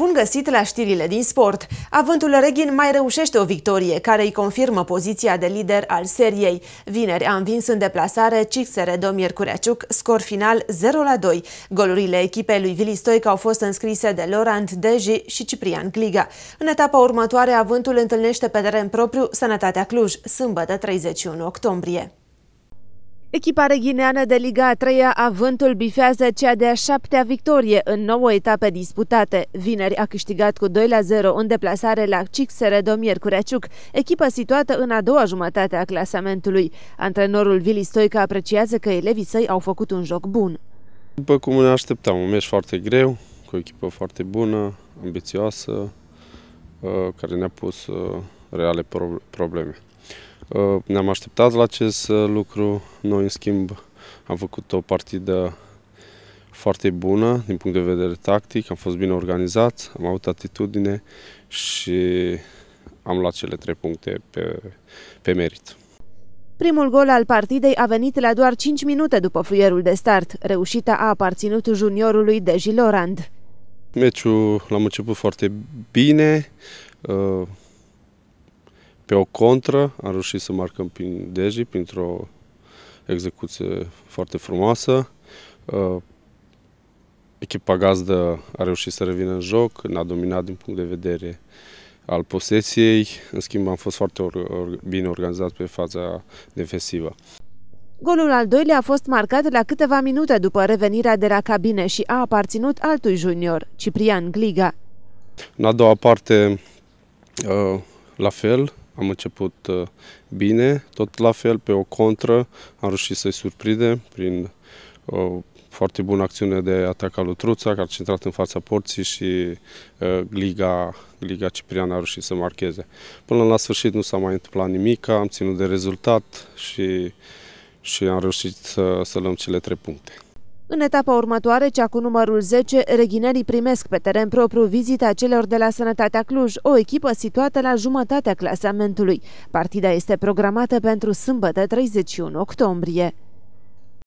Bun găsit la știrile din sport! Avântul Reghin mai reușește o victorie care îi confirmă poziția de lider al seriei. Vineri a învins în deplasare Cixeredo Miercureaciuc, scor final 0-2. Golurile echipei lui Vili Stoic au fost înscrise de Laurent Deji și Ciprian Gliga. În etapa următoare, Avântul întâlnește pe teren propriu Sănătatea Cluj, sâmbătă 31 octombrie. Echipa reghineană de Liga a 3 a Avântul bifează cea de-a șaptea victorie în nouă etape disputate. Vineri a câștigat cu 2-0 în deplasare la Domier Miercureaciuc, echipă situată în a doua jumătate a clasamentului. Antrenorul Vili Stoica apreciază că elevii săi au făcut un joc bun. După cum ne așteptam, un meci foarte greu, cu o echipă foarte bună, ambițioasă, uh, care ne-a pus uh, reale probleme. Uh, ne-am așteptat la acest uh, lucru. Noi, în schimb, am făcut o partidă foarte bună din punct de vedere tactic, am fost bine organizat, am avut atitudine și am luat cele trei puncte pe, pe merit. Primul gol al partidei a venit la doar 5 minute după fluierul de start. Reușita a aparținut juniorului Deji Lorand. Meciul l-am început foarte bine, uh, pe o contră am reușit să marcăm prin Deji, printr-o execuție foarte frumoasă. Uh, echipa gazdă a reușit să revină în joc, ne-a dominat din punct de vedere al posesiei. În schimb, am fost foarte or or bine organizat pe faza defensivă. Golul al doilea a fost marcat la câteva minute după revenirea de la cabine și a aparținut altui junior, Ciprian Gliga. În a doua parte, uh, la fel, am început uh, bine, tot la fel pe o contră am reușit să-i surprindem prin o uh, foarte bună acțiune de atac al lui Truța, care a centrat în fața porții și uh, Liga, Liga Ciprian a reușit să marcheze. Până la sfârșit nu s-a mai întâmplat nimic, am ținut de rezultat și, și am reușit să, să luăm cele trei puncte. În etapa următoare, cea cu numărul 10, reghinerii primesc pe teren propriu vizita celor de la Sănătatea Cluj, o echipă situată la jumătatea clasamentului. Partida este programată pentru sâmbătă 31 octombrie.